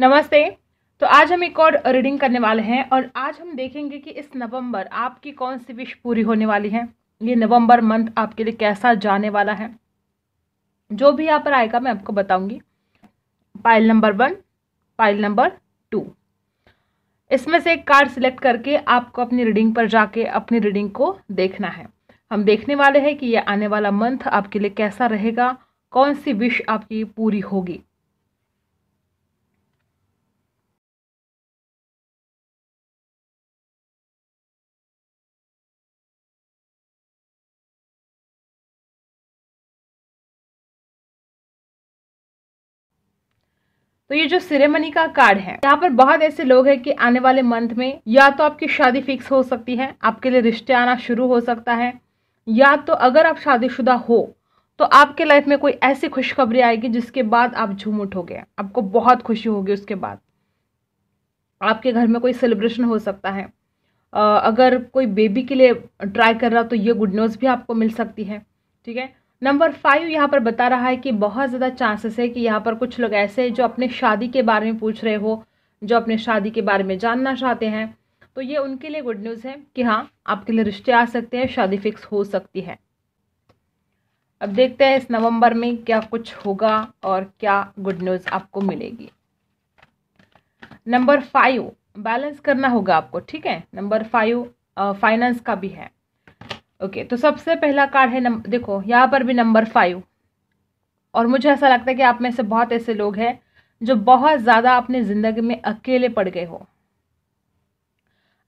नमस्ते तो आज हम एक और रीडिंग करने वाले हैं और आज हम देखेंगे कि इस नवंबर आपकी कौन सी विश पूरी होने वाली है ये नवंबर मंथ आपके लिए कैसा जाने वाला है जो भी यहाँ पर आएगा मैं आपको बताऊंगी pile number one pile number two इसमें से एक कार्ड सिलेक्ट करके आपको अपनी रीडिंग पर जाके अपनी रीडिंग को देखना है हम देखने वाले हैं कि यह आने वाला मंथ आपके लिए कैसा रहेगा कौन सी विश आपकी पूरी होगी तो ये जो सिरेमनी का कार्ड है यहाँ पर बहुत ऐसे लोग हैं कि आने वाले मंथ में या तो आपकी शादी फिक्स हो सकती है आपके लिए रिश्ते आना शुरू हो सकता है या तो अगर आप शादीशुदा हो तो आपके लाइफ में कोई ऐसी खुशखबरी आएगी जिसके बाद आप झूम उठोगे आपको बहुत खुशी होगी उसके बाद आपके घर में कोई सेलिब्रेशन हो सकता है अगर कोई बेबी के लिए ट्राई कर रहा तो ये गुड न्यूज़ भी आपको मिल सकती है ठीक है नंबर फाइव यहाँ पर बता रहा है कि बहुत ज़्यादा चांसेस है कि यहाँ पर कुछ लोग ऐसे जो अपने शादी के बारे में पूछ रहे हो जो अपने शादी के बारे में जानना चाहते हैं तो ये उनके लिए गुड न्यूज़ है कि हाँ आपके लिए रिश्ते आ सकते हैं शादी फिक्स हो सकती है अब देखते हैं इस नवंबर में क्या कुछ होगा और क्या गुड न्यूज़ आपको मिलेगी नंबर फाइव बैलेंस करना होगा आपको ठीक है नंबर फाइव फाइनेंस का भी है ओके तो सबसे पहला कार्ड है नंबर देखो यहाँ पर भी नंबर फाइव और मुझे ऐसा लगता है कि आप में से बहुत ऐसे लोग हैं जो बहुत ज़्यादा अपने ज़िंदगी में अकेले पड़ गए हो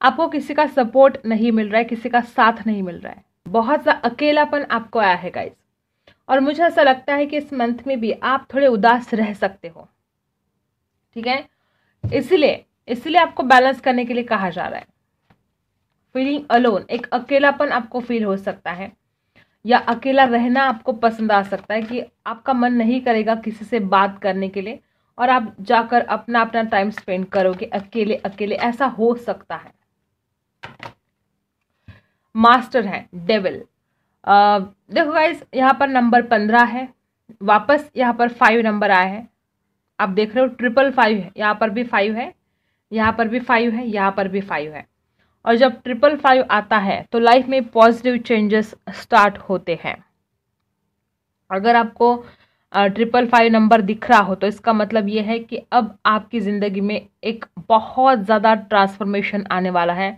आपको किसी का सपोर्ट नहीं मिल रहा है किसी का साथ नहीं मिल रहा है बहुत सा अकेलापन आपको आया है गाइज और मुझे ऐसा लगता है कि इस मंथ में भी आप थोड़े उदास रह सकते हो ठीक है इसलिए इसलिए आपको बैलेंस करने के लिए कहा जा रहा है फीलिंग अलोन एक अकेलापन आपको फील हो सकता है या अकेला रहना आपको पसंद आ सकता है कि आपका मन नहीं करेगा किसी से बात करने के लिए और आप जाकर अपना अपना टाइम स्पेंड करोगे अकेले अकेले ऐसा हो सकता है मास्टर है डेविल देखो गाइज यहाँ पर नंबर पंद्रह है वापस यहाँ पर फाइव नंबर आया है आप देख रहे हो ट्रिपल फाइव है यहाँ पर भी फाइव है यहाँ पर भी फाइव है यहाँ पर भी फाइव है और जब ट्रिपल फाइव आता है तो लाइफ में पॉजिटिव चेंजेस स्टार्ट होते हैं अगर आपको ट्रिपल फाइव नंबर दिख रहा हो तो इसका मतलब ये है कि अब आपकी ज़िंदगी में एक बहुत ज़्यादा ट्रांसफॉर्मेशन आने वाला है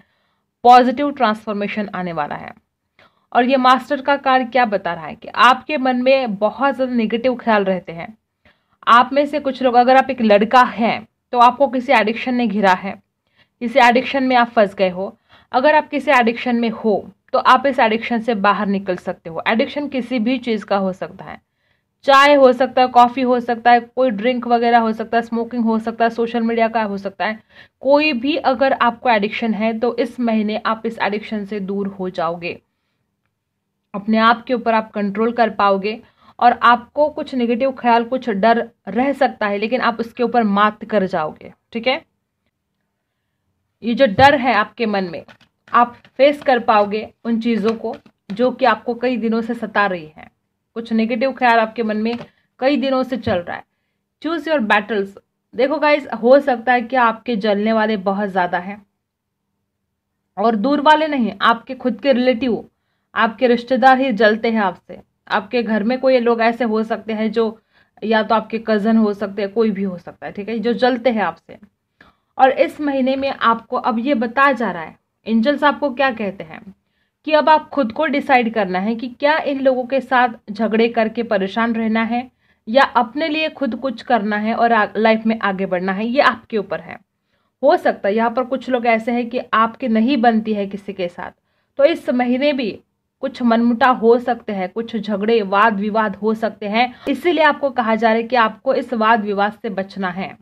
पॉजिटिव ट्रांसफॉर्मेशन आने वाला है और ये मास्टर का कार्य क्या बता रहा है कि आपके मन में बहुत ज़्यादा निगेटिव ख्याल रहते हैं आप में से कुछ लोग अगर आप एक लड़का हैं तो आपको किसी एडिक्शन ने घिरा है किसी एडिक्शन में आप फंस गए हो अगर आप किसी एडिक्शन में हो तो आप इस एडिक्शन से बाहर निकल सकते हो एडिक्शन किसी भी चीज़ का हो सकता है चाय हो सकता है कॉफ़ी हो सकता है कोई ड्रिंक वगैरह हो सकता है स्मोकिंग हो सकता है सोशल मीडिया का हो सकता है कोई भी अगर आपको एडिक्शन है तो इस महीने आप इस एडिक्शन से दूर हो जाओगे अपने आप के ऊपर आप कंट्रोल कर पाओगे और आपको कुछ नेगेटिव ख्याल कुछ डर रह सकता है लेकिन आप उसके ऊपर मात कर जाओगे ठीक है ये जो डर है आपके मन में आप फेस कर पाओगे उन चीज़ों को जो कि आपको कई दिनों से सता रही है कुछ नेगेटिव ख्याल आपके मन में कई दिनों से चल रहा है चूज़ योर बैटल्स देखो गाइज हो सकता है कि आपके जलने वाले बहुत ज़्यादा हैं और दूर वाले नहीं आपके खुद के रिलेटिव आपके रिश्तेदार ही जलते हैं आपसे आपके घर में कोई लोग ऐसे हो सकते हैं जो या तो आपके कज़न हो सकते हैं कोई भी हो सकता है ठीक है जो जलते हैं आपसे और इस महीने में आपको अब ये बताया जा रहा है एंजल्स आपको क्या कहते हैं कि अब आप खुद को डिसाइड करना है कि क्या इन लोगों के साथ झगड़े करके परेशान रहना है या अपने लिए खुद कुछ करना है और लाइफ में आगे बढ़ना है ये आपके ऊपर है हो सकता है यहाँ पर कुछ लोग ऐसे हैं कि आपके नहीं बनती है किसी के साथ तो इस महीने भी कुछ मनमुटा हो सकते हैं कुछ झगड़े वाद विवाद हो सकते हैं इसीलिए आपको कहा जा रहा है कि आपको इस वाद विवाद से बचना है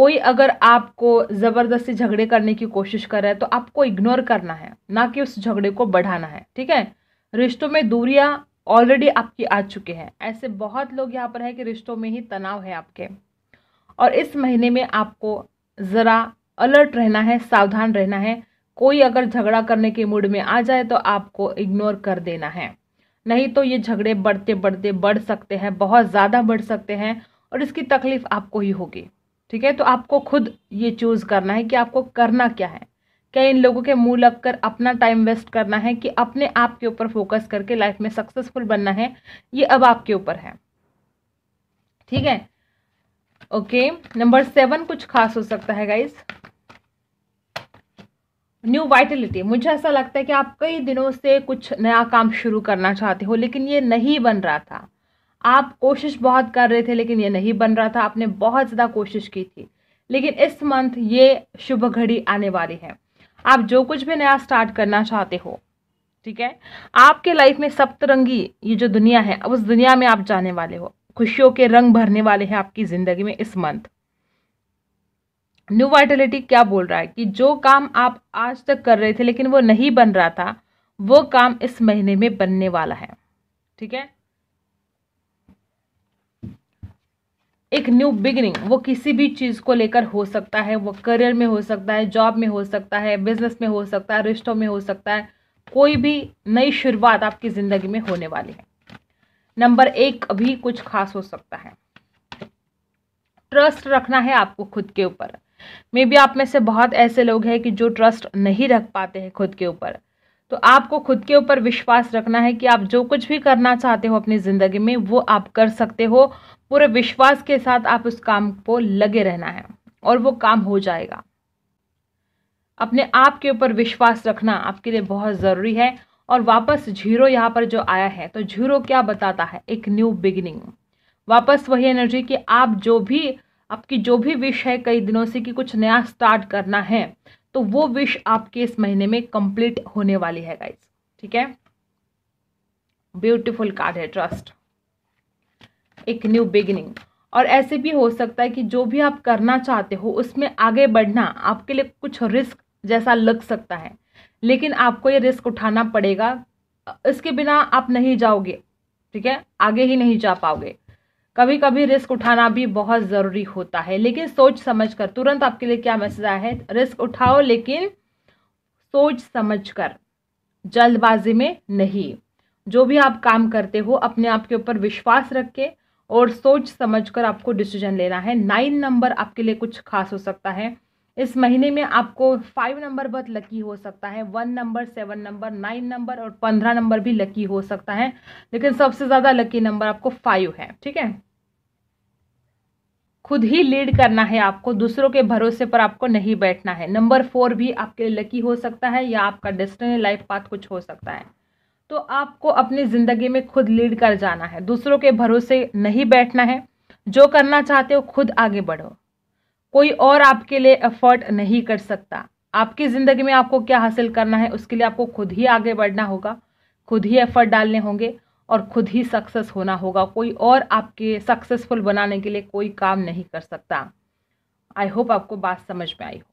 कोई अगर आपको ज़बरदस्ती झगड़े करने की कोशिश कर रहा है तो आपको इग्नोर करना है ना कि उस झगड़े को बढ़ाना है ठीक है रिश्तों में दूरियाँ ऑलरेडी आपकी आ चुके हैं ऐसे बहुत लोग यहाँ पर है कि रिश्तों में ही तनाव है आपके और इस महीने में आपको ज़रा अलर्ट रहना है सावधान रहना है कोई अगर झगड़ा करने के मूड में आ जाए तो आपको इग्नोर कर देना है नहीं तो ये झगड़े बढ़ते बढ़ते बढ़ सकते हैं बहुत ज़्यादा बढ़ सकते हैं और इसकी तकलीफ़ आपको ही होगी ठीक है तो आपको खुद ये चूज़ करना है कि आपको करना क्या है क्या इन लोगों के मुंह लगकर अपना टाइम वेस्ट करना है कि अपने आप के ऊपर फोकस करके लाइफ में सक्सेसफुल बनना है ये अब आपके ऊपर है ठीक है ओके नंबर सेवन कुछ खास हो सकता है गाइज न्यू वाइटलिटी मुझे ऐसा लगता है कि आप कई दिनों से कुछ नया काम शुरू करना चाहते हो लेकिन ये नहीं बन रहा था आप कोशिश बहुत कर रहे थे लेकिन ये नहीं बन रहा था आपने बहुत ज़्यादा कोशिश की थी लेकिन इस मंथ ये शुभ घड़ी आने वाली है आप जो कुछ भी नया स्टार्ट करना चाहते हो ठीक है आपके लाइफ में सप्तरंगी ये जो दुनिया है उस दुनिया में आप जाने वाले हो खुशियों के रंग भरने वाले हैं आपकी ज़िंदगी में इस मंथ न्यू वाइटलिटी क्या बोल रहा है कि जो काम आप आज तक कर रहे थे लेकिन वो नहीं बन रहा था वो काम इस महीने में बनने वाला है ठीक है एक न्यू बिगनिंग वो किसी भी चीज़ को लेकर हो सकता है वो करियर में हो सकता है जॉब में हो सकता है बिजनेस में हो सकता है रिश्तों में हो सकता है कोई भी नई शुरुआत आपकी ज़िंदगी में होने वाली है नंबर एक अभी कुछ खास हो सकता है ट्रस्ट रखना है आपको खुद के ऊपर मे बी आप में से बहुत ऐसे लोग हैं कि जो ट्रस्ट नहीं रख पाते हैं खुद के ऊपर तो आपको खुद के ऊपर विश्वास रखना है कि आप जो कुछ भी करना चाहते हो अपनी ज़िंदगी में वो आप कर सकते हो पूरे विश्वास के साथ आप उस काम को लगे रहना है और वो काम हो जाएगा अपने आप के ऊपर विश्वास रखना आपके लिए बहुत ज़रूरी है और वापस झीरो यहाँ पर जो आया है तो झीरो क्या बताता है एक न्यू बिगिनिंग वापस वही एनर्जी कि आप जो भी आपकी जो भी विश है कई दिनों से कि कुछ नया स्टार्ट करना है तो वो विश आपके इस महीने में कंप्लीट होने वाली है गाइज ठीक है ब्यूटीफुल कार्ड है ट्रस्ट एक न्यू बिगिनिंग और ऐसे भी हो सकता है कि जो भी आप करना चाहते हो उसमें आगे बढ़ना आपके लिए कुछ रिस्क जैसा लग सकता है लेकिन आपको ये रिस्क उठाना पड़ेगा इसके बिना आप नहीं जाओगे ठीक है आगे ही नहीं जा पाओगे कभी कभी रिस्क उठाना भी बहुत ज़रूरी होता है लेकिन सोच समझ कर तुरंत आपके लिए क्या मैसेज आया है रिस्क उठाओ लेकिन सोच समझ कर जल्दबाजी में नहीं जो भी आप काम करते हो अपने आप के ऊपर विश्वास रख के और सोच समझकर आपको डिसीजन लेना है नाइन नंबर आपके लिए कुछ खास हो सकता है इस महीने में आपको फाइव नंबर बहुत लकी हो सकता है one number seven number nine number और पंद्रह नंबर भी लकी हो सकता है लेकिन सबसे ज़्यादा लकी नंबर आपको फाइव है ठीक है खुद ही लीड करना है आपको दूसरों के भरोसे पर आपको नहीं बैठना है नंबर फोर भी आपके लिए लकी हो सकता है या आपका डेस्टिनी लाइफ पाथ कुछ हो सकता है तो आपको अपनी ज़िंदगी में खुद लीड कर जाना है दूसरों के भरोसे नहीं बैठना है जो करना चाहते हो खुद आगे बढ़ो कोई और आपके लिए एफर्ट नहीं कर सकता आपकी ज़िंदगी में आपको क्या हासिल करना है उसके लिए आपको खुद ही आगे बढ़ना होगा खुद ही एफर्ट डालने होंगे और खुद ही सक्सेस होना होगा कोई और आपके सक्सेसफुल बनाने के लिए कोई काम नहीं कर सकता आई होप आपको बात समझ में आई हो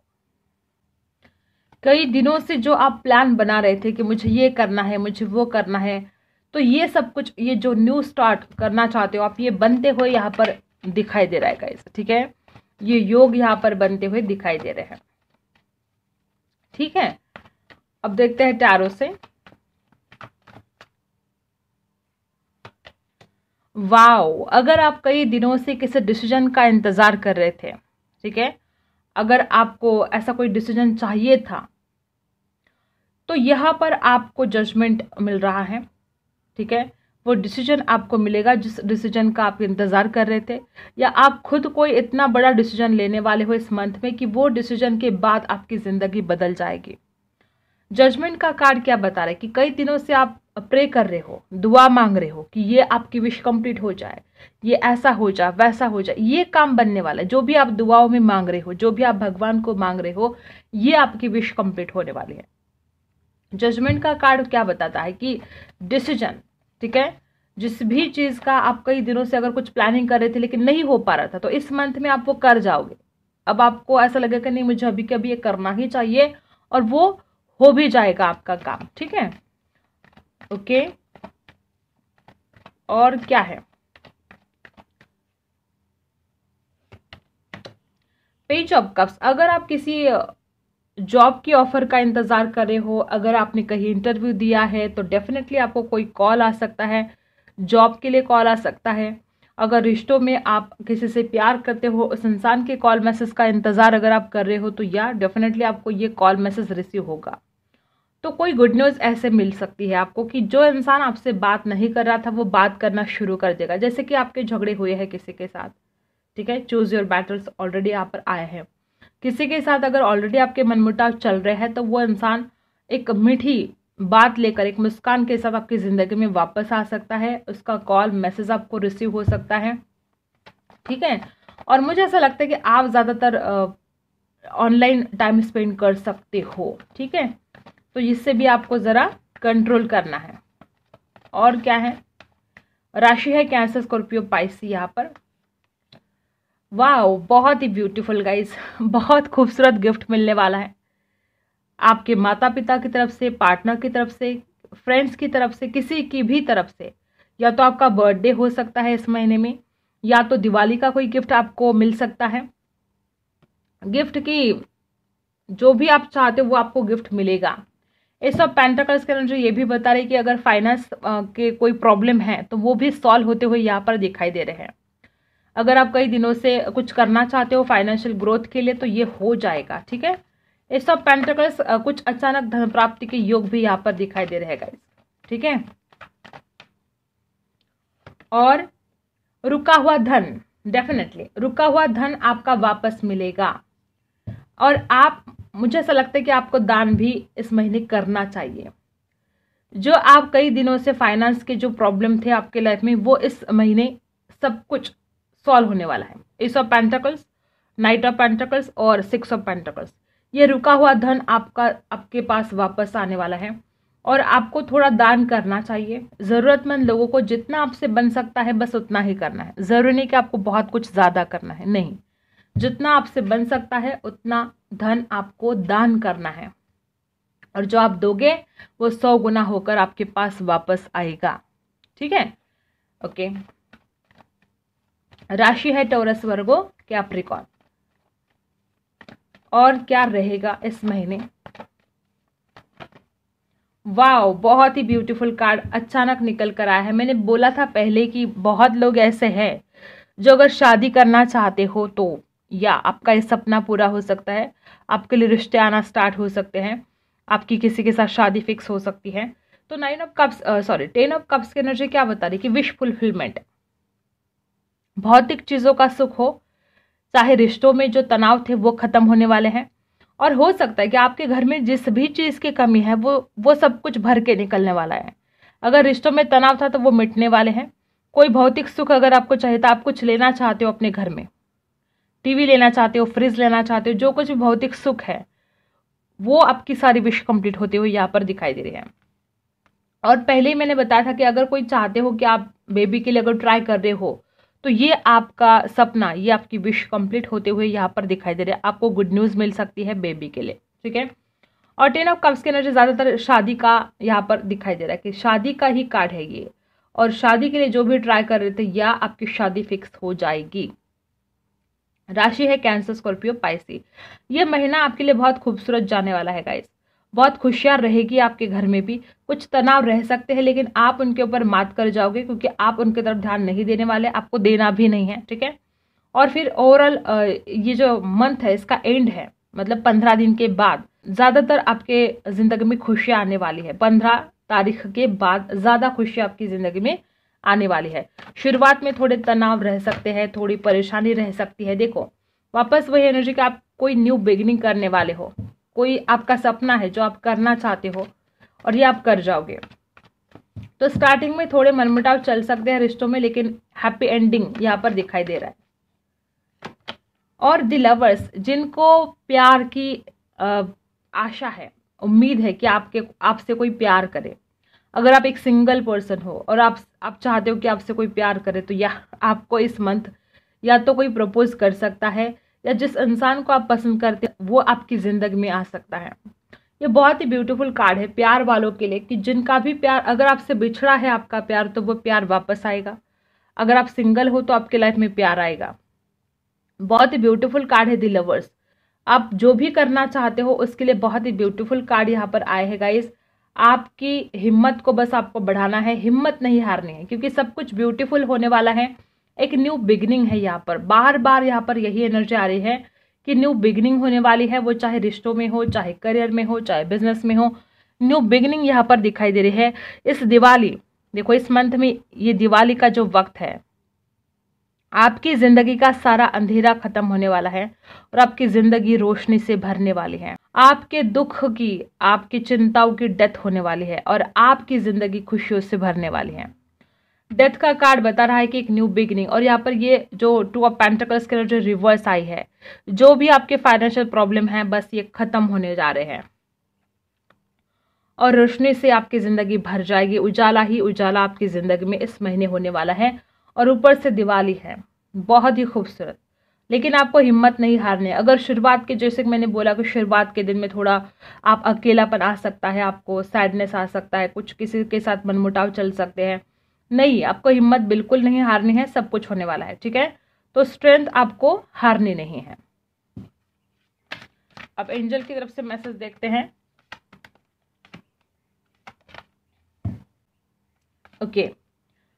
कई दिनों से जो आप प्लान बना रहे थे कि मुझे ये करना है मुझे वो करना है तो ये सब कुछ ये जो न्यू स्टार्ट करना चाहते हो आप ये बनते हुए यहाँ पर दिखाई दे रहा है गाइस ठीक है ये योग यहाँ पर बनते हुए दिखाई दे रहे हैं ठीक है अब देखते हैं टैरो से वाओ अगर आप कई दिनों से किसी डिसीजन का इंतजार कर रहे थे ठीक है अगर आपको ऐसा कोई डिसीजन चाहिए था तो यहाँ पर आपको जजमेंट मिल रहा है ठीक है वो डिसीजन आपको मिलेगा जिस डिसीजन का आप इंतज़ार कर रहे थे या आप खुद कोई इतना बड़ा डिसीजन लेने वाले हो इस मंथ में कि वो डिसीजन के बाद आपकी ज़िंदगी बदल जाएगी जजमेंट का कार्ड क्या बता रहा है कि कई दिनों से आप प्रे कर रहे हो दुआ मांग रहे हो कि ये आपकी विश कंप्लीट हो जाए ये ऐसा हो जाए वैसा हो जाए ये काम बनने वाला है जो भी आप दुआओं में मांग रहे हो जो भी आप भगवान को मांग रहे हो ये आपकी विश कंप्लीट होने वाली है जजमेंट का कार्ड क्या बताता है कि डिसीजन ठीक है जिस भी चीज़ का आप कई दिनों से अगर कुछ प्लानिंग कर रहे थे लेकिन नहीं हो पा रहा था तो इस मंथ में आप वो कर जाओगे अब आपको ऐसा लगेगा नहीं मुझे अभी के अभी ये करना ही चाहिए और वो हो भी जाएगा आपका काम ठीक है ओके और क्या है पे जॉब कप्स अगर आप किसी जॉब की ऑफर का इंतज़ार कर रहे हो अगर आपने कहीं इंटरव्यू दिया है तो डेफिनेटली आपको कोई कॉल आ सकता है जॉब के लिए कॉल आ सकता है अगर रिश्तों में आप किसी से प्यार करते हो उस इंसान के कॉल मैसेज का इंतज़ार अगर आप कर रहे हो तो या डेफिनेटली आपको ये कॉल मैसेज रिसीव होगा तो कोई गुड न्यूज़ ऐसे मिल सकती है आपको कि जो इंसान आपसे बात नहीं कर रहा था वो बात करना शुरू कर देगा जैसे कि आपके झगड़े हुए हैं किसी के साथ ठीक है चूज़ योर बैटल्स ऑलरेडी यहाँ पर आए हैं किसी के साथ अगर ऑलरेडी आपके मनमुटाव चल रहे हैं तो वो इंसान एक मीठी बात लेकर एक मुस्कान के साथ आपकी ज़िंदगी में वापस आ सकता है उसका कॉल मैसेज आपको रिसीव हो सकता है ठीक है और मुझे ऐसा लगता है कि आप ज़्यादातर ऑनलाइन टाइम स्पेंड कर सकते हो ठीक है तो इससे भी आपको ज़रा कंट्रोल करना है और क्या है राशि है कैंसर स्कॉर्पियो पाइसी यहाँ पर वाह बहुत ही ब्यूटीफुल गाइस बहुत खूबसूरत गिफ्ट मिलने वाला है आपके माता पिता की तरफ से पार्टनर की तरफ से फ्रेंड्स की तरफ से किसी की भी तरफ से या तो आपका बर्थडे हो सकता है इस महीने में या तो दिवाली का कोई गिफ्ट आपको मिल सकता है गिफ्ट की जो भी आप चाहते हो वो आपको गिफ्ट मिलेगा इस सब पेंटाकल्स के एनर्जी ये भी बता रही कि अगर फाइनेंस के कोई प्रॉब्लम है तो वो भी सॉल्व होते हुए यहाँ पर दिखाई दे रहे हैं अगर आप कई दिनों से कुछ करना चाहते हो फाइनेंशियल ग्रोथ के लिए तो ये हो जाएगा ठीक है इस सब पेंटाकल्स कुछ अचानक धन प्राप्ति के योग भी यहाँ पर दिखाई दे रहे हैं ठीक है और रुका हुआ धन डेफिनेटली रुका हुआ धन आपका वापस मिलेगा और आप मुझे ऐसा लगता है कि आपको दान भी इस महीने करना चाहिए जो आप कई दिनों से फाइनेंस के जो प्रॉब्लम थे आपके लाइफ में वो इस महीने सब कुछ सॉल्व होने वाला है इस of pentacles knight of pentacles और सिक्स ऑफ पेंटाकल्स ये रुका हुआ धन आपका आपके पास वापस आने वाला है और आपको थोड़ा दान करना चाहिए ज़रूरतमंद लोगों को जितना आपसे बन सकता है बस उतना ही करना है ज़रूरी नहीं कि आपको बहुत कुछ ज़्यादा करना है नहीं जितना आपसे बन सकता है उतना धन आपको दान करना है और जो आप दोगे वो सौ गुना होकर आपके पास वापस आएगा ठीक है ओके राशि है टोरस वर्गो क्या प्रिकॉन और क्या रहेगा इस महीने वाओ बहुत ही ब्यूटीफुल कार्ड अचानक निकल कर आया है मैंने बोला था पहले कि बहुत लोग ऐसे हैं जो अगर शादी करना चाहते हो तो या आपका ये सपना पूरा हो सकता है आपके लिए रिश्ते आना स्टार्ट हो सकते हैं आपकी किसी के साथ शादी फिक्स हो सकती है तो nine of cups sorry ten of cups की एनर्जी क्या बता रही कि विश फुलफिलमेंट भौतिक चीज़ों का सुख हो चाहे रिश्तों में जो तनाव थे वो ख़त्म होने वाले हैं और हो सकता है कि आपके घर में जिस भी चीज़ की कमी है वो वो सब कुछ भर के निकलने वाला है अगर रिश्तों में तनाव था तो वो मिटने वाले हैं कोई भौतिक सुख अगर आपको चाहिए तो आप कुछ लेना चाहते हो अपने घर में टीवी लेना चाहते हो फ्रिज लेना चाहते हो जो कुछ भौतिक सुख है वो आपकी सारी विश कंप्लीट होती हुई यहाँ पर दिखाई दे रही है और पहले ही मैंने बताया था कि अगर कोई चाहते हो कि आप बेबी के लिए अगर ट्राई कर रहे हो तो ये आपका सपना ये आपकी विश कंप्लीट होते हुए यहाँ पर दिखाई दे रहा है आपको गुड न्यूज़ मिल सकती है बेबी के लिए ठीक है और टेन ऑफ कप्स के अंदर ज़्यादातर शादी का यहाँ पर दिखाई दे रहा है कि शादी का ही कार्ड है ये और शादी के लिए जो भी ट्राई कर रहे थे या आपकी शादी फिक्स हो जाएगी राशि है कैंसर स्कॉर्पियो पाइसी ये महीना आपके लिए बहुत खूबसूरत जाने वाला है गाइस बहुत खुशियाँ रहेगी आपके घर में भी कुछ तनाव रह सकते हैं लेकिन आप उनके ऊपर मात कर जाओगे क्योंकि आप उनके तरफ ध्यान नहीं देने वाले आपको देना भी नहीं है ठीक है और फिर ओवरऑल ये जो मंथ है इसका एंड है मतलब पंद्रह दिन के बाद ज़्यादातर आपके ज़िंदगी में खुशियाँ आने वाली है पंद्रह तारीख के बाद ज़्यादा खुशियाँ आपकी ज़िंदगी में आने वाली है शुरुआत में थोड़े तनाव रह सकते हैं थोड़ी परेशानी रह सकती है देखो वापस वही एनर्जी का आप कोई न्यू बिगिनिंग करने वाले हो कोई आपका सपना है जो आप करना चाहते हो और ये आप कर जाओगे तो स्टार्टिंग में थोड़े मनमुटाव चल सकते हैं रिश्तों में लेकिन हैप्पी एंडिंग यहाँ पर दिखाई दे रहा है और दी लवर्स जिनको प्यार की आशा है उम्मीद है कि आपके आपसे कोई प्यार करे अगर आप एक सिंगल पर्सन हो और आप आप चाहते हो कि आपसे कोई प्यार करे तो या आपको इस मंथ या तो कोई प्रपोज कर सकता है या जिस इंसान को आप पसंद करते हैं वो आपकी ज़िंदगी में आ सकता है ये बहुत ही ब्यूटीफुल कार्ड है प्यार वालों के लिए कि जिनका भी प्यार अगर आपसे बिछड़ा है आपका प्यार तो वो प्यार वापस आएगा अगर आप सिंगल हो तो आपके लाइफ में प्यार आएगा बहुत ही ब्यूटीफुल कार्ड है दी लवर्स आप जो भी करना चाहते हो उसके लिए बहुत ही ब्यूटीफुल कार्ड यहाँ पर आए हैं गाइस आपकी हिम्मत को बस आपको बढ़ाना है हिम्मत नहीं हारनी है क्योंकि सब कुछ ब्यूटीफुल होने वाला है एक न्यू बिगनिंग है यहाँ पर बार बार यहाँ पर यही एनर्जी आ रही है कि न्यू बिगनिंग होने वाली है वो चाहे रिश्तों में हो चाहे करियर में हो चाहे बिजनेस में हो न्यू बिगनिंग यहाँ पर दिखाई दे रही है इस दिवाली देखो इस मंथ में ये दिवाली का जो वक्त है आपकी ज़िंदगी का सारा अंधेरा ख़त्म होने वाला है और आपकी ज़िंदगी रोशनी से भरने वाली है आपके दुख की आपकी चिंताओं की डेथ होने वाली है और आपकी ज़िंदगी खुशियों से भरने वाली है डेथ का कार्ड बता रहा है कि एक न्यू बिगनिंग और यहाँ पर ये जो टू ऑफ पेंटिकल्स के जो रिवर्स आई है जो भी आपके फाइनेंशियल प्रॉब्लम है बस ये ख़त्म होने जा रहे हैं और रोशनी से आपकी ज़िंदगी भर जाएगी उजाला ही उजाला आपकी ज़िंदगी में इस महीने होने वाला है और ऊपर से दिवाली है बहुत ही खूबसूरत लेकिन आपको हिम्मत नहीं हारने अगर शुरुआत के जैसे कि मैंने बोला कि शुरुआत के दिन में थोड़ा आप अकेलापन आ सकता है आपको सैडनेस आ सकता है कुछ किसी के साथ मनमुटाव चल सकते हैं नहीं आपको हिम्मत बिल्कुल नहीं हारनी है सब कुछ होने वाला है ठीक है तो स्ट्रेंथ आपको हारनी नहीं है अब एंजल की तरफ से मैसेज देखते हैं ओके okay.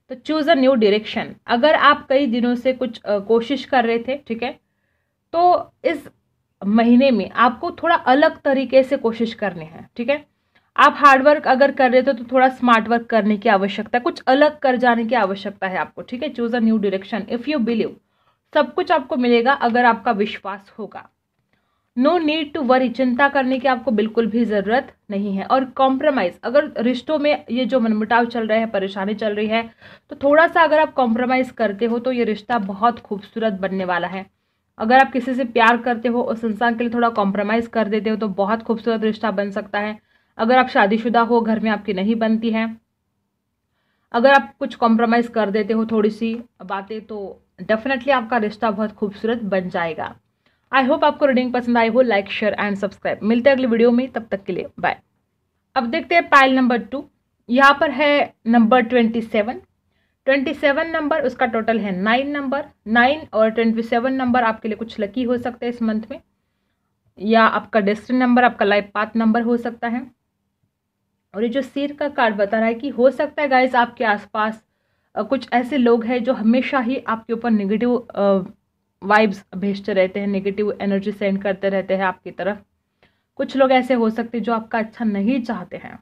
तो चूज़ अ न्यू डिरेक्शन अगर आप कई दिनों से कुछ आ, कोशिश कर रहे थे ठीक है तो इस महीने में आपको थोड़ा अलग तरीके से कोशिश करनी है ठीक है आप हार्डवर्क अगर कर रहे थे तो थोड़ा स्मार्ट वर्क करने की आवश्यकता है कुछ अलग कर जाने की आवश्यकता है आपको ठीक है choose a new direction if you believe सब कुछ आपको मिलेगा अगर आपका विश्वास होगा नो नीड टू वरी चिंता करने की आपको बिल्कुल भी ज़रूरत नहीं है और कॉम्प्रोमाइज़ अगर रिश्तों में ये जो मनमुटाव चल रहे हैं परेशानी चल रही है तो थोड़ा सा अगर आप कॉम्प्रोमाइज़ करते हो तो ये रिश्ता बहुत खूबसूरत बनने वाला है अगर आप किसी से प्यार करते हो उस इंसान के लिए थोड़ा कॉम्प्रोमाइज़ कर देते हो तो बहुत खूबसूरत रिश्ता बन सकता है अगर आप शादीशुदा हो घर में आपकी नहीं बनती है अगर आप कुछ कॉम्प्रोमाइज़ कर देते हो थोड़ी सी बातें तो डेफिनेटली आपका रिश्ता बहुत खूबसूरत बन जाएगा आई होप आपको रीडिंग पसंद आई हो लाइक शेयर एंड सब्सक्राइब मिलते हैं अगली वीडियो में तब तक के लिए बाय अब देखते हैं पाइल नंबर टू यहाँ पर है number twenty seven twenty seven number उसका टोटल है नाइन नंबर नाइन और ट्वेंटी सेवन नंबर आपके लिए कुछ लकी हो सकते हैं इस मंथ में या आपका डेस्टिन नंबर आपका लाइफ पाथ नंबर हो सकता है और ये जो सिर का कार्ड बता रहा है कि हो सकता है गाइज आपके आसपास कुछ ऐसे लोग हैं जो हमेशा ही आपके ऊपर निगेटिव वाइब्स भेजते रहते हैं नेगेटिव एनर्जी सेंड करते रहते हैं आपकी तरफ कुछ लोग ऐसे हो सकते हैं जो आपका अच्छा नहीं चाहते हैं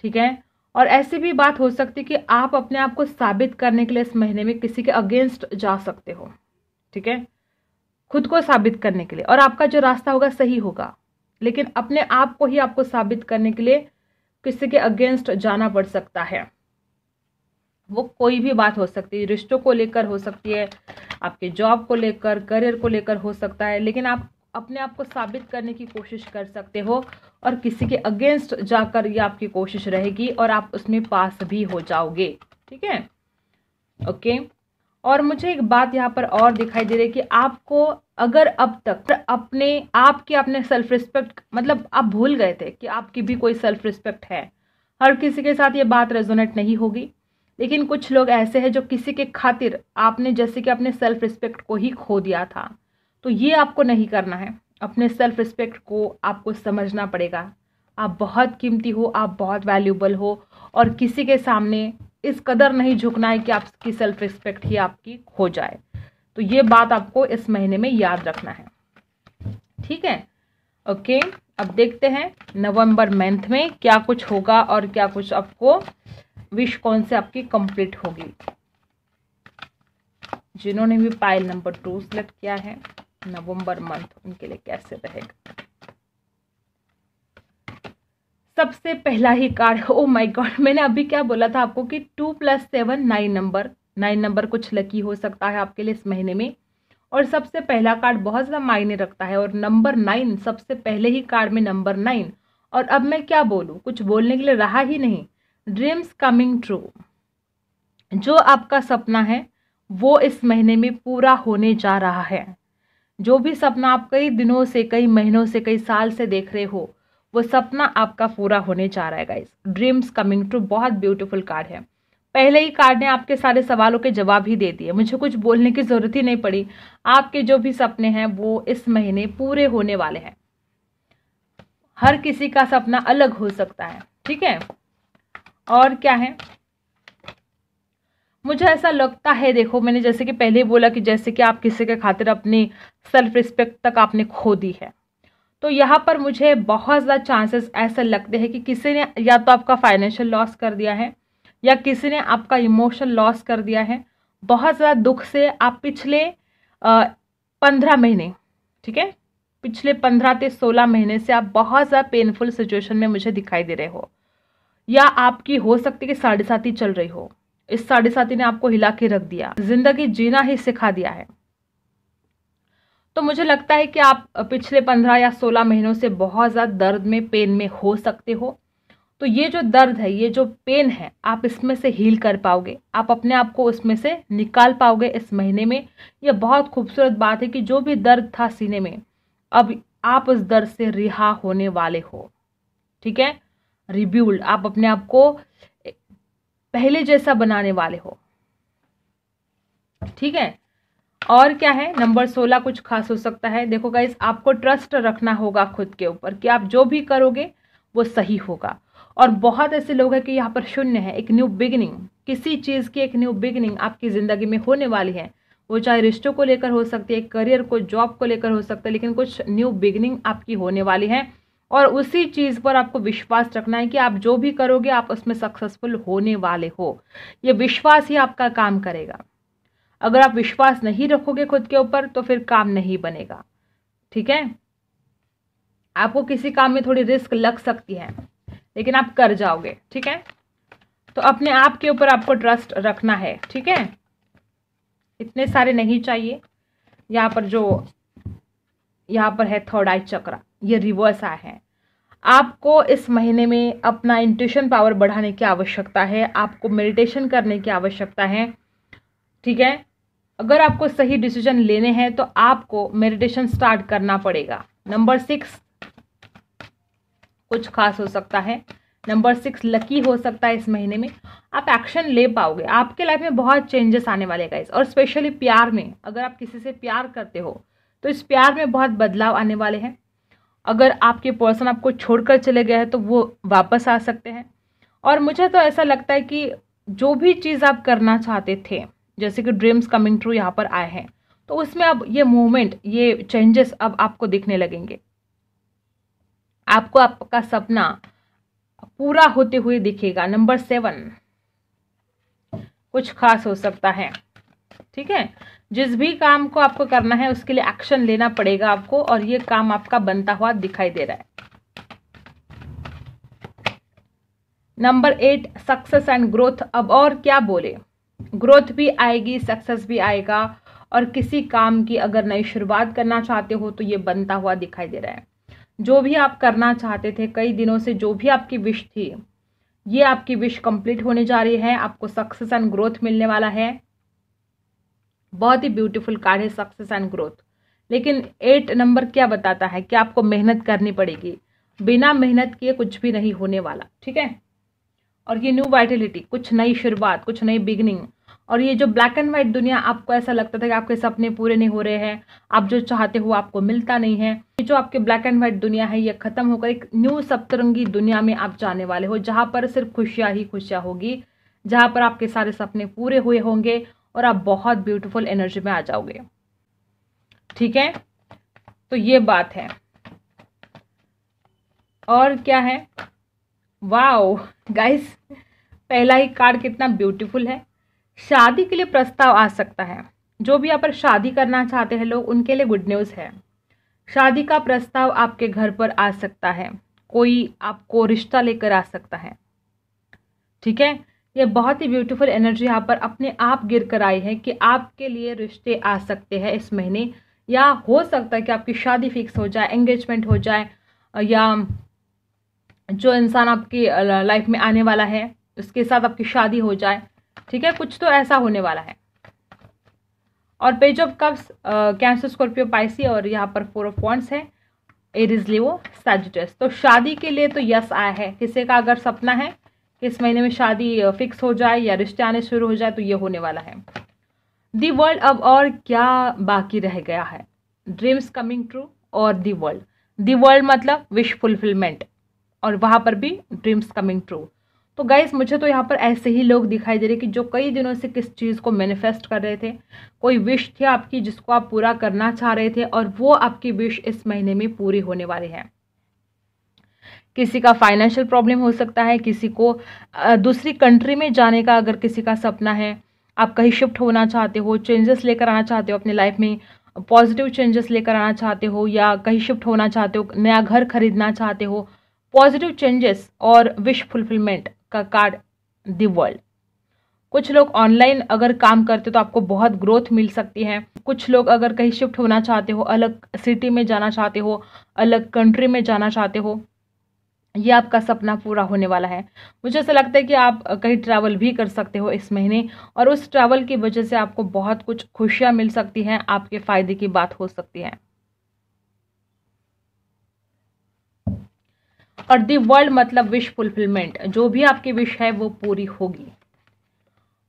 ठीक है और ऐसी भी बात हो सकती है कि आप अपने आप को साबित करने के लिए इस महीने में किसी के अगेंस्ट जा सकते हो ठीक है खुद को साबित करने के लिए और आपका जो रास्ता होगा सही होगा लेकिन अपने आप को ही आपको साबित करने के लिए किसी के अगेंस्ट जाना पड़ सकता है वो कोई भी बात हो सकती है रिश्तों को लेकर हो सकती है आपके जॉब को लेकर करियर को लेकर हो सकता है लेकिन आप अपने आप को साबित करने की कोशिश कर सकते हो और किसी के अगेंस्ट जाकर ये आपकी कोशिश रहेगी और आप उसमें पास भी हो जाओगे ठीक है ओके और मुझे एक बात यहाँ पर और दिखाई दे रही है कि आपको अगर अब तक अपने आपके अपने सेल्फ रिस्पेक्ट मतलब आप भूल गए थे कि आपकी भी कोई सेल्फ रिस्पेक्ट है हर किसी के साथ ये बात रेजोनेट नहीं होगी लेकिन कुछ लोग ऐसे हैं जो किसी के खातिर आपने जैसे कि अपने सेल्फ रिस्पेक्ट को ही खो दिया था तो ये आपको नहीं करना है अपने सेल्फ रिस्पेक्ट को आपको समझना पड़ेगा आप बहुत कीमती हो आप बहुत वैल्यूबल हो और किसी के सामने इस कदर नहीं झुकना है कि आपकी सेल्फ रिस्पेक्ट ही आपकी खो जाए तो ये बात आपको इस महीने में याद रखना है ठीक है ओके अब देखते हैं नवंबर मंथ में क्या कुछ होगा और क्या कुछ आपको विश कौन से आपकी कंप्लीट होगी जिन्होंने भी पाइल नंबर टू सेलेक्ट किया है नवंबर मंथ उनके लिए कैसे रहेगा सबसे पहला ही कार्ड ओ माय गॉड मैंने अभी क्या बोला था आपको कि two plus seven nine number nine number कुछ लकी हो सकता है आपके लिए इस महीने में और सबसे पहला कार्ड बहुत ज़्यादा मायने रखता है और नंबर नाइन सबसे पहले ही कार्ड में नंबर नाइन और अब मैं क्या बोलूँ कुछ बोलने के लिए रहा ही नहीं ड्रीम्स कमिंग ट्रू जो आपका सपना है वो इस महीने में पूरा होने जा रहा है जो भी सपना आप कई दिनों से कई महीनों से कई साल से देख रहे हो वो सपना आपका पूरा होने जा रहा है गाइस ड्रीम्स कमिंग ट्रू बहुत ब्यूटीफुल कार्ड है पहले ही कार्ड ने आपके सारे सवालों के जवाब ही दे दिए मुझे कुछ बोलने की ज़रूरत ही नहीं पड़ी आपके जो भी सपने हैं वो इस महीने पूरे होने वाले हैं हर किसी का सपना अलग हो सकता है ठीक है और क्या है मुझे ऐसा लगता है देखो मैंने जैसे कि पहले ही बोला कि जैसे कि आप किसी के खातिर अपनी सेल्फ रिस्पेक्ट तक आपने खो दी है तो यहाँ पर मुझे बहुत ज़्यादा चांसेस ऐसे लगते हैं कि किसी ने या तो आपका फाइनेंशियल लॉस कर दिया है या किसी ने आपका इमोशन लॉस कर दिया है बहुत ज़्यादा दुख से आप पिछले पंद्रह महीने ठीक है पिछले पंद्रह से सोलह महीने से आप बहुत ज़्यादा पेनफुल सिचुएशन में मुझे दिखाई दे रहे हो या आपकी हो सकती है कि साढ़े साथी चल रही हो इस साढ़े साथी ने आपको हिला के रख दिया जिंदगी जीना ही सिखा दिया है तो मुझे लगता है कि आप पिछले पंद्रह या सोलह महीनों से बहुत ज़्यादा दर्द में पेन में हो सकते हो तो ये जो दर्द है ये जो पेन है आप इसमें से हील कर पाओगे आप अपने आप को उसमें से निकाल पाओगे इस महीने में यह बहुत खूबसूरत बात है कि जो भी दर्द था सीने में अब आप उस दर्द से रिहा होने वाले हो ठीक है रिब्यूल्ड आप अपने आप को पहले जैसा बनाने वाले हो ठीक है और क्या है नंबर सोलह कुछ खास हो सकता है देखो गाइस आपको ट्रस्ट रखना होगा खुद के ऊपर कि आप जो भी करोगे वो सही होगा और बहुत ऐसे लोग हैं कि यहाँ पर शून्य है एक न्यू बिगिनिंग किसी चीज़ की एक न्यू बिगनिंग आपकी ज़िंदगी में होने वाली है वो चाहे रिश्तों को लेकर हो सकती है करियर को जॉब को लेकर हो सकता है लेकिन कुछ न्यू बिगनिंग आपकी होने वाली है और उसी चीज़ पर आपको विश्वास रखना है कि आप जो भी करोगे आप उसमें सक्सेसफुल होने वाले हो ये विश्वास ही आपका काम करेगा अगर आप विश्वास नहीं रखोगे खुद के ऊपर तो फिर काम नहीं बनेगा ठीक है आपको किसी काम में थोड़ी रिस्क लग सकती है लेकिन आप कर जाओगे ठीक है तो अपने आप के ऊपर आपको ट्रस्ट रखना है ठीक है इतने सारे नहीं चाहिए यहाँ पर जो यहाँ पर है थर्ड आई चक्रा ये रिवर्स आए हैं आपको इस महीने में अपना इंट्यूशन पावर बढ़ाने की आवश्यकता है आपको मेडिटेशन करने की आवश्यकता है ठीक है अगर आपको सही डिसीजन लेने हैं तो आपको मेडिटेशन स्टार्ट करना पड़ेगा नंबर सिक्स कुछ खास हो सकता है नंबर सिक्स लकी हो सकता है इस महीने में आप एक्शन ले पाओगे आपके लाइफ में बहुत चेंजेस आने वाले गाइस और स्पेशली प्यार में अगर आप किसी से प्यार करते हो तो इस प्यार में बहुत बदलाव आने वाले हैं अगर आपके पर्सन आपको छोड़कर चले गए हैं तो वो वापस आ सकते हैं और मुझे तो ऐसा लगता है कि जो भी चीज़ आप करना चाहते थे जैसे कि ड्रीम्स कमिंग ट्रू यहाँ पर आए हैं तो उसमें अब ये मूवमेंट ये चेंजेस अब आपको दिखने लगेंगे आपको आपका सपना पूरा होते हुए दिखेगा नंबर सेवन कुछ खास हो सकता है ठीक है जिस भी काम को आपको करना है उसके लिए एक्शन लेना पड़ेगा आपको और ये काम आपका बनता हुआ दिखाई दे रहा है number eight success and growth अब और क्या बोले ग्रोथ भी आएगी सक्सेस भी आएगा और किसी काम की अगर नई शुरुआत करना चाहते हो तो ये बनता हुआ दिखाई दे रहा है जो भी आप करना चाहते थे कई दिनों से जो भी आपकी विश थी ये आपकी विश कंप्लीट होने जा रही है आपको सक्सेस एंड ग्रोथ मिलने वाला है बहुत ही ब्यूटीफुल कार्ड है सक्सेस एंड ग्रोथ लेकिन एट नंबर क्या बताता है कि आपको मेहनत करनी पड़ेगी बिना मेहनत किए कुछ भी नहीं होने वाला ठीक है और ये न्यू वाइटिलिटी कुछ नई शुरुआत कुछ नई बिगनिंग और ये जो ब्लैक एंड वाइट दुनिया आपको ऐसा लगता था कि आपके सपने पूरे नहीं हो रहे हैं आप जो चाहते हो आपको मिलता नहीं है ये जो आपके ब्लैक एंड वाइट दुनिया है ये खत्म होकर एक न्यू सप्तरंगी दुनिया में आप जाने वाले हो जहाँ पर सिर्फ खुशियाँ ही खुशियाँ होगी जहाँ पर आपके सारे सपने पूरे हुए होंगे और आप बहुत ब्यूटीफुल एनर्जी में आ जाओगे ठीक है तो ये बात है और क्या है वाओ गाइस पहला ही कार्ड कितना ब्यूटीफुल है शादी के लिए प्रस्ताव आ सकता है जो भी यहाँ पर शादी करना चाहते हैं लोग उनके लिए गुड न्यूज़ है शादी का प्रस्ताव आपके घर पर आ सकता है कोई आपको रिश्ता लेकर आ सकता है ठीक है ये बहुत ही ब्यूटीफुल एनर्जी यहाँ पर अपने आप गिर कर आई है कि आपके लिए रिश्ते आ सकते हैं इस महीने या हो सकता है कि आपकी शादी फिक्स हो जाए एंगेजमेंट हो जाए या जो इंसान आपकी लाइफ में आने वाला है उसके साथ आपकी शादी हो जाए ठीक है कुछ तो ऐसा होने वाला है और page of cups Cancer Scorpio Pisces और यहाँ पर फोर ऑफ पॉइंट्स है एरिज लिवो सैजिटस तो शादी के लिए तो यस आया है किसी का अगर सपना है किस महीने में शादी फिक्स हो जाए या रिश्ते आने शुरू हो जाए तो ये होने वाला है दी वर्ल्ड अब और क्या बाकी रह गया है ड्रीम्स कमिंग ट्रू और दी वर्ल्ड दी वर्ल्ड मतलब विश फुलफिलमेंट और वहाँ पर भी ड्रीम्स कमिंग ट्रू तो गाइज मुझे तो यहाँ पर ऐसे ही लोग दिखाई दे रहे कि जो कई दिनों से किस चीज़ को मैनिफेस्ट कर रहे थे कोई विश थी आपकी जिसको आप पूरा करना चाह रहे थे और वो आपकी विश इस महीने में पूरी होने वाली है किसी का फाइनेंशियल प्रॉब्लम हो सकता है किसी को दूसरी कंट्री में जाने का अगर किसी का सपना है आप कहीं शिफ्ट होना चाहते हो चेंजेस लेकर आना चाहते हो अपने लाइफ में पॉजिटिव चेंजेस लेकर आना चाहते हो या कहीं शिफ्ट होना चाहते हो नया घर खरीदना चाहते हो पॉजिटिव चेंजेस और विश फुलफिलमेंट का कार्ड दी वर्ल्ड कुछ लोग ऑनलाइन अगर काम करते तो आपको बहुत ग्रोथ मिल सकती है कुछ लोग अगर कहीं शिफ्ट होना चाहते हो अलग सिटी में जाना चाहते हो अलग कंट्री में जाना चाहते हो ये आपका सपना पूरा होने वाला है मुझे ऐसा लगता है कि आप कहीं ट्रैवल भी कर सकते हो इस महीने और उस ट्रैवल की वजह से आपको बहुत कुछ खुशियाँ मिल सकती हैं आपके फ़ायदे की बात हो सकती है और दी वर्ल्ड मतलब विश फुलफिलमेंट जो भी आपकी विश है वो पूरी होगी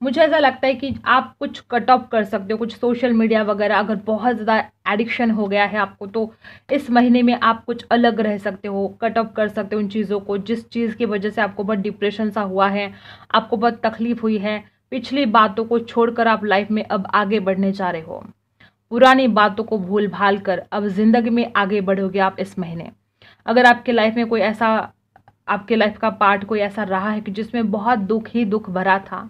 मुझे ऐसा लगता है कि आप कुछ कट ऑफ कर सकते हो कुछ सोशल मीडिया वगैरह अगर बहुत ज़्यादा एडिक्शन हो गया है आपको तो इस महीने में आप कुछ अलग रह सकते हो कट ऑफ कर सकते हो उन चीज़ों को जिस चीज़ की वजह से आपको बहुत डिप्रेशन सा हुआ है आपको बहुत तकलीफ़ हुई है पिछली बातों को छोड़कर आप लाइफ में अब आगे बढ़ने जा रहे हो पुरानी बातों को भूल भाल कर अब ज़िंदगी में आगे बढ़ोगे आप इस महीने अगर आपके लाइफ में कोई ऐसा आपके लाइफ का पार्ट कोई ऐसा रहा है कि जिसमें बहुत दुख ही दुख भरा था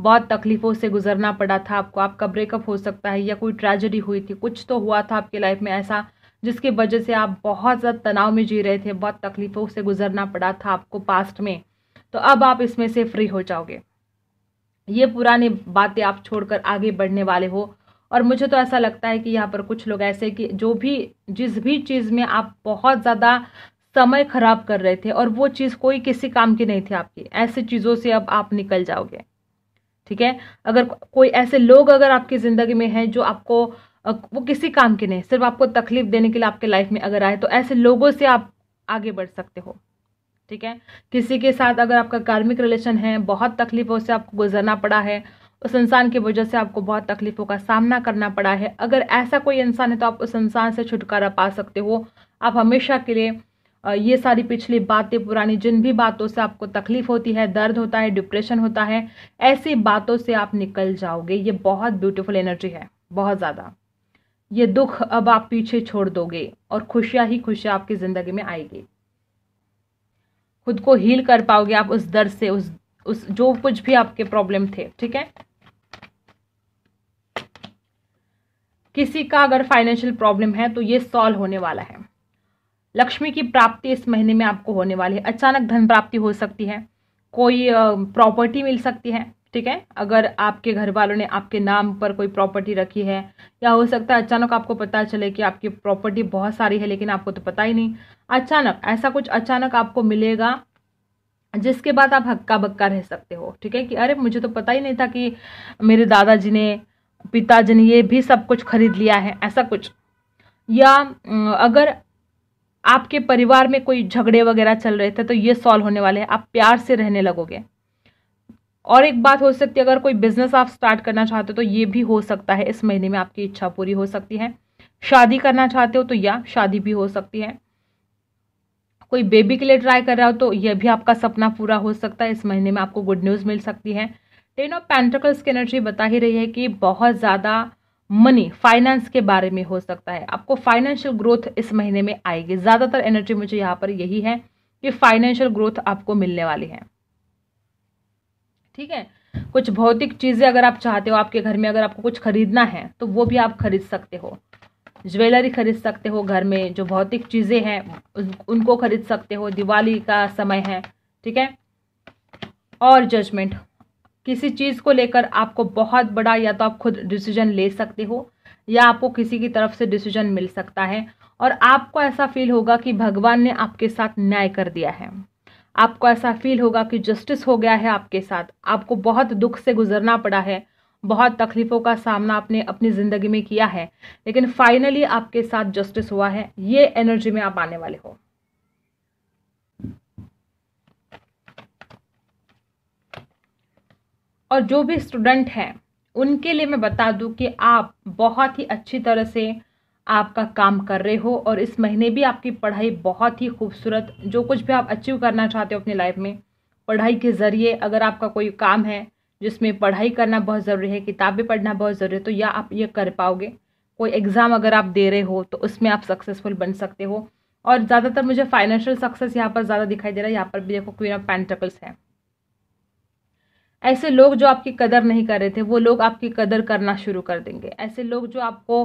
बहुत तकलीफ़ों से गुजरना पड़ा था आपको आपका ब्रेकअप हो सकता है या कोई ट्रेजडी हुई थी कुछ तो हुआ था आपकी लाइफ में ऐसा जिसकी वजह से आप बहुत ज़्यादा तनाव में जी रहे थे बहुत तकलीफ़ों से गुजरना पड़ा था आपको पास्ट में तो अब आप इसमें से फ्री हो जाओगे ये पुरानी बातें आप छोड़कर आगे बढ़ने वाले हो और मुझे तो ऐसा लगता है कि यहाँ पर कुछ लोग ऐसे कि जो भी जिस भी चीज़ में आप बहुत ज़्यादा समय खराब कर रहे थे और वो चीज़ कोई किसी काम की नहीं थी आपकी ऐसी चीज़ों से अब आप निकल जाओगे ठीक है अगर कोई ऐसे लोग अगर आपकी ज़िंदगी में हैं जो आपको वो किसी काम के नहीं सिर्फ आपको तकलीफ देने के लिए आपके लाइफ में अगर आए तो ऐसे लोगों से आप आगे बढ़ सकते हो ठीक है किसी के साथ अगर आपका कार्मिक रिलेशन है बहुत तकलीफ़ों से आपको गुजरना पड़ा है उस इंसान की वजह से आपको बहुत तकलीफ़ों का सामना करना पड़ा है अगर ऐसा कोई इंसान है तो आप उस इंसान से छुटकारा पा सकते हो आप हमेशा के लिए ये सारी पिछली बातें पुरानी जिन भी बातों से आपको तकलीफ़ होती है दर्द होता है डिप्रेशन होता है ऐसी बातों से आप निकल जाओगे ये बहुत ब्यूटीफुल एनर्जी है बहुत ज़्यादा ये दुख अब आप पीछे छोड़ दोगे और खुशियाँ ही खुशियाँ आपकी ज़िंदगी में आएगी खुद को हील कर पाओगे आप उस दर्द से उस उस जो कुछ भी आपके प्रॉब्लम थे ठीक है किसी का अगर फाइनेंशियल प्रॉब्लम है तो ये सॉल्व होने वाला है लक्ष्मी की प्राप्ति इस महीने में आपको होने वाली है अचानक धन प्राप्ति हो सकती है कोई प्रॉपर्टी मिल सकती है ठीक है अगर आपके घर वालों ने आपके नाम पर कोई प्रॉपर्टी रखी है या हो सकता है अचानक आपको पता चले कि आपकी प्रॉपर्टी बहुत सारी है लेकिन आपको तो पता ही नहीं अचानक ऐसा कुछ अचानक आपको मिलेगा जिसके बाद आप हक्का बक्का रह सकते हो ठीक है कि अरे मुझे तो पता ही नहीं था कि मेरे दादाजी ने पिताजी ने ये भी सब कुछ खरीद लिया है ऐसा कुछ या अगर आपके परिवार में कोई झगड़े वगैरह चल रहे थे तो ये सॉल्व होने वाले हैं आप प्यार से रहने लगोगे और एक बात हो सकती है अगर कोई बिजनेस आप स्टार्ट करना चाहते हो तो ये भी हो सकता है इस महीने में आपकी इच्छा पूरी हो सकती है शादी करना चाहते हो तो या शादी भी हो सकती है कोई बेबी के लिए ट्राई कर रहा हो तो यह भी आपका सपना पूरा हो सकता है इस महीने में आपको गुड न्यूज़ मिल सकती है टेन ऑफ पेंटिकल्स की एनर्जी बता ही रही है कि बहुत ज़्यादा मनी फाइनेंस के बारे में हो सकता है आपको फाइनेंशियल ग्रोथ इस महीने में आएगी ज़्यादातर एनर्जी मुझे यहाँ पर यही है कि फाइनेंशियल ग्रोथ आपको मिलने वाली है ठीक है कुछ भौतिक चीज़ें अगर आप चाहते हो आपके घर में अगर आपको कुछ खरीदना है तो वो भी आप खरीद सकते हो ज्वेलरी खरीद सकते हो घर में जो भौतिक चीज़ें हैं उनको खरीद सकते हो दिवाली का समय है ठीक है और जजमेंट किसी चीज़ को लेकर आपको बहुत बड़ा या तो आप खुद डिसीजन ले सकते हो या आपको किसी की तरफ से डिसीजन मिल सकता है और आपको ऐसा फील होगा कि भगवान ने आपके साथ न्याय कर दिया है आपको ऐसा फील होगा कि जस्टिस हो गया है आपके साथ आपको बहुत दुख से गुजरना पड़ा है बहुत तकलीफ़ों का सामना आपने अपनी ज़िंदगी में किया है लेकिन फाइनली आपके साथ जस्टिस हुआ है ये एनर्जी में आप आने वाले हो और जो भी स्टूडेंट हैं उनके लिए मैं बता दूं कि आप बहुत ही अच्छी तरह से आपका काम कर रहे हो और इस महीने भी आपकी पढ़ाई बहुत ही खूबसूरत जो कुछ भी आप अचीव करना चाहते हो अपनी लाइफ में पढ़ाई के ज़रिए अगर आपका कोई काम है जिसमें पढ़ाई करना बहुत ज़रूरी है किताबें पढ़ना बहुत ज़रूरी है तो या आप ये कर पाओगे कोई एग्ज़ाम अगर आप दे रहे हो तो उसमें आप सक्सेसफुल बन सकते हो और ज़्यादातर मुझे फाइनेंशियल सक्सेस यहाँ पर ज़्यादा दिखाई दे रहा है यहाँ पर भी देखो क्वीन ऑफ पेंटिकल्स है ऐसे लोग जो आपकी कदर नहीं कर रहे थे वो लोग आपकी कदर करना शुरू कर देंगे ऐसे लोग जो आपको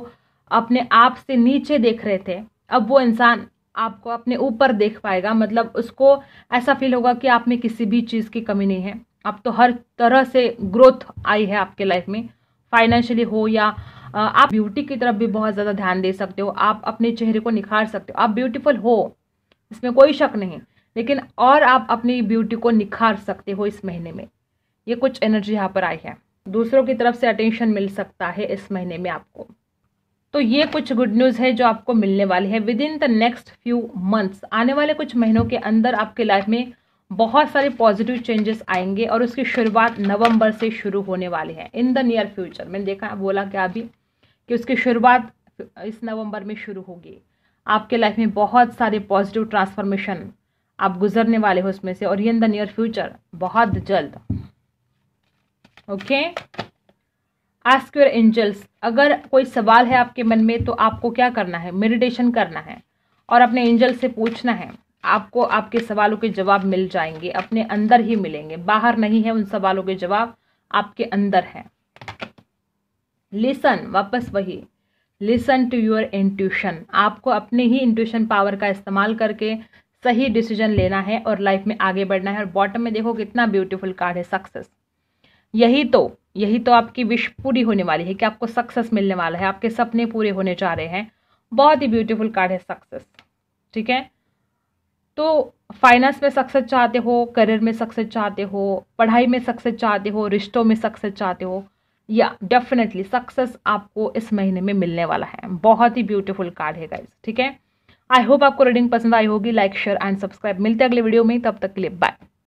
अपने आप से नीचे देख रहे थे अब वो इंसान आपको अपने ऊपर देख पाएगा मतलब उसको ऐसा फील होगा कि आप में किसी भी चीज़ की कमी नहीं है आप तो हर तरह से ग्रोथ आई है आपके लाइफ में फाइनेंशियली हो या आप ब्यूटी की तरफ भी बहुत ज़्यादा ध्यान दे सकते हो आप अपने चेहरे को निखार सकते हो आप ब्यूटीफुल हो इसमें कोई शक नहीं लेकिन और आप अपनी ब्यूटी को निखार सकते हो इस महीने में ये कुछ एनर्जी यहाँ पर आई है दूसरों की तरफ से अटेंशन मिल सकता है इस महीने में आपको तो ये कुछ गुड न्यूज़ है जो आपको मिलने वाली है within the next few months आने वाले कुछ महीनों के अंदर आपके लाइफ में बहुत सारे पॉजिटिव चेंजेस आएंगे और उसकी शुरुआत नवंबर से शुरू होने वाली है इन द नियर फ्यूचर मैंने देखा बोला क्या अभी कि उसकी शुरुआत इस नवंबर में शुरू होगी आपके लाइफ में बहुत सारे पॉजिटिव ट्रांसफॉर्मेशन आप गुजरने वाले हो उसमें से और इन द नियर फ्यूचर बहुत जल्द ओके आस्क योर एंजल्स अगर कोई सवाल है आपके मन में तो आपको क्या करना है मेडिटेशन करना है और अपने एंजल से पूछना है आपको आपके सवालों के जवाब मिल जाएंगे अपने अंदर ही मिलेंगे बाहर नहीं है उन सवालों के जवाब आपके अंदर है लिसन वापस वही लिसन टू योर इंट्यूशन आपको अपने ही इंट्यूशन पावर का इस्तेमाल करके सही डिसीजन लेना है और लाइफ में आगे बढ़ना है और बॉटम में देखो कितना ब्यूटीफुल कार्ड है सक्सेस यही तो यही तो आपकी विश पूरी होने वाली है कि आपको सक्सेस मिलने वाला है आपके सपने पूरे होने जा रहे हैं बहुत ही ब्यूटीफुल कार्ड है सक्सेस ठीक है तो फाइनेंस में सक्सेस चाहते हो करियर में सक्सेस चाहते हो पढ़ाई में सक्सेस चाहते हो रिश्तों में सक्सेस चाहते हो या डेफिनेटली सक्सेस आपको इस महीने में मिलने वाला है बहुत ही ब्यूटीफुल कार्ड है गाइज ठीक है आई होप आपको रीडिंग पसंद आई होगी लाइक शेयर एंड सब्सक्राइब मिलते हैं अगले वीडियो में तब तक के लिए बाय